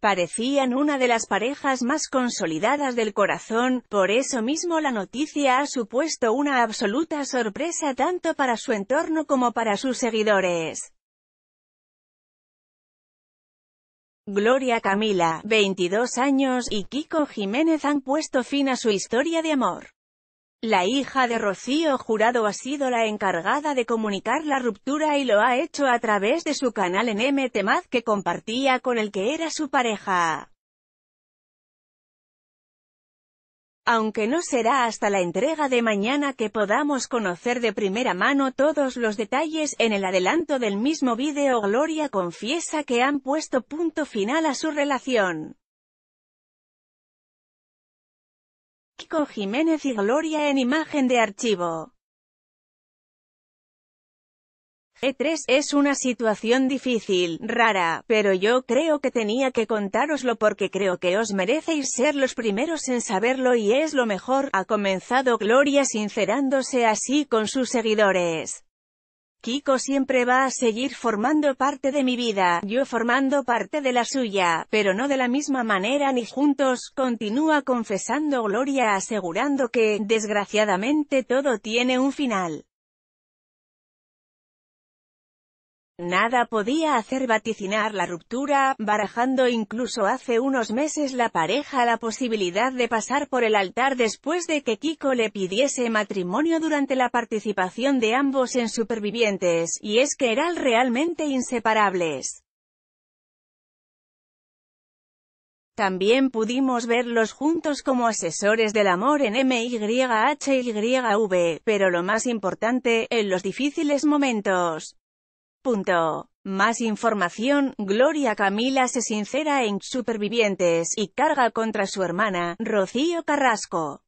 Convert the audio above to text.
Parecían una de las parejas más consolidadas del corazón, por eso mismo la noticia ha supuesto una absoluta sorpresa tanto para su entorno como para sus seguidores. Gloria Camila, 22 años, y Kiko Jiménez han puesto fin a su historia de amor. La hija de Rocío Jurado ha sido la encargada de comunicar la ruptura y lo ha hecho a través de su canal en MTMAD que compartía con el que era su pareja. Aunque no será hasta la entrega de mañana que podamos conocer de primera mano todos los detalles, en el adelanto del mismo vídeo Gloria confiesa que han puesto punto final a su relación. Kiko Jiménez y Gloria en imagen de archivo. g 3 es una situación difícil, rara, pero yo creo que tenía que contároslo porque creo que os merecéis ser los primeros en saberlo y es lo mejor, ha comenzado Gloria sincerándose así con sus seguidores. Kiko siempre va a seguir formando parte de mi vida, yo formando parte de la suya, pero no de la misma manera ni juntos, continúa confesando Gloria asegurando que, desgraciadamente todo tiene un final. Nada podía hacer vaticinar la ruptura, barajando incluso hace unos meses la pareja la posibilidad de pasar por el altar después de que Kiko le pidiese matrimonio durante la participación de ambos en Supervivientes, y es que eran realmente inseparables. También pudimos verlos juntos como asesores del amor en MYHYV, pero lo más importante, en los difíciles momentos. Punto. Más información, Gloria Camila se sincera en Supervivientes y carga contra su hermana, Rocío Carrasco.